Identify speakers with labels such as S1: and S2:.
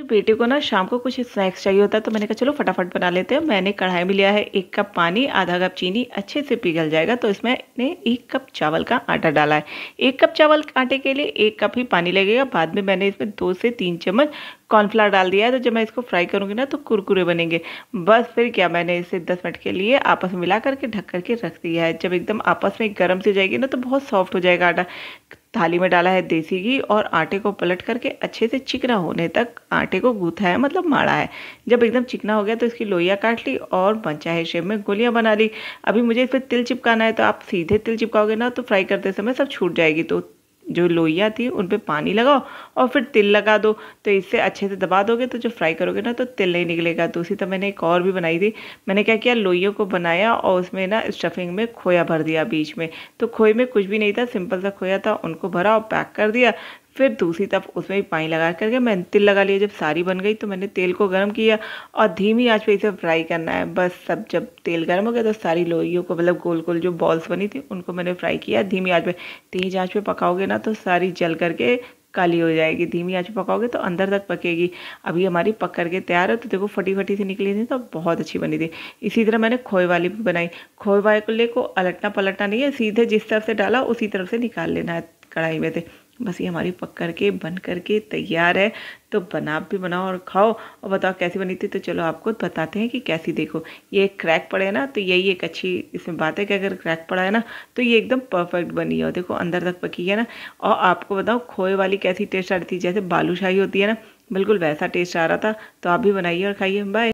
S1: फिर बेटे को ना शाम को कुछ स्नैक्स चाहिए होता है तो मैंने कहा चलो फटाफट बना लेते हैं मैंने कढ़ाई में लिया है एक कप पानी आधा कप चीनी अच्छे से पिघल जाएगा तो इसमें एक कप चावल का आटा डाला है एक कप चावल आटे के लिए एक कप ही पानी लगेगा बाद में मैंने इसमें दो से तीन चम्मच कॉर्नफ्लावर डाल दिया है तो जब मैं इसको फ्राई करूँगी ना तो कुरकुरे बनेंगे बस फिर क्या मैंने इसे दस मिनट के लिए आपस में मिला करके ढक करके रख दिया है जब एकदम आपस में गर्म से जाएगी ना तो बहुत सॉफ्ट हो जाएगा आटा थाली में डाला है देसी घी और आटे को पलट करके अच्छे से चिकना होने तक आटे को गूथा है मतलब माड़ा है जब एकदम चिकना हो गया तो इसकी लोहिया काट ली और पंचाहे शेप में गोलियाँ बना ली अभी मुझे इस पर तिल चिपकाना है तो आप सीधे तिल चिपकाओगे ना तो फ्राई करते समय सब छूट जाएगी तो जो लोहिया थी उन पर पानी लगाओ और फिर तिल लगा दो तो इससे अच्छे से दबा दोगे तो जो फ्राई करोगे ना तो तिल नहीं निकलेगा दूसरी तो मैंने एक और भी बनाई थी मैंने क्या किया लोहियों को बनाया और उसमें ना स्टफिंग में खोया भर दिया बीच में तो खोए में कुछ भी नहीं था सिंपल सा खोया था उनको भरा और पैक कर दिया फिर दूसरी तरफ उसमें भी पानी लगा करके मैंने तिल लगा लिया जब सारी बन गई तो मैंने तेल को गर्म किया और धीमी आंच पे इसे फ्राई करना है बस सब जब तेल गर्म हो गया तो सारी लोइियों को मतलब गोल गोल जो बॉल्स बनी थी उनको मैंने फ्राई किया धीमी आंच पे तेज आंच पे पकाओगे ना तो सारी जल करके काली हो जाएगी धीमी आंच पकाओगे तो अंदर तक पकेगी अभी हमारी पक करके तैयार है तो देखो फटी फटी सी निकली थी तो बहुत अच्छी बनी थी इसी तरह मैंने खोए वाली भी बनाई खोए वाले को को अलटना पलटना नहीं है सीधे जिस तरफ से डाला उसी तरफ से निकाल लेना है कढ़ाई में से बस ये हमारी पक करके बन करके तैयार है तो बना भी बनाओ और खाओ और बताओ कैसी बनी थी तो चलो आपको बताते हैं कि कैसी देखो ये क्रैक पड़े ना तो यही एक अच्छी इसमें बात है कि अगर क्रैक पड़ा है ना तो ये एकदम परफेक्ट बनी है और देखो अंदर तक पकी है ना और आपको बताओ खोए वाली कैसी टेस्ट आ रही थी जैसे बालूशाही होती है ना बिल्कुल वैसा टेस्ट आ रहा था तो आप भी बनाइए और खाइए बाय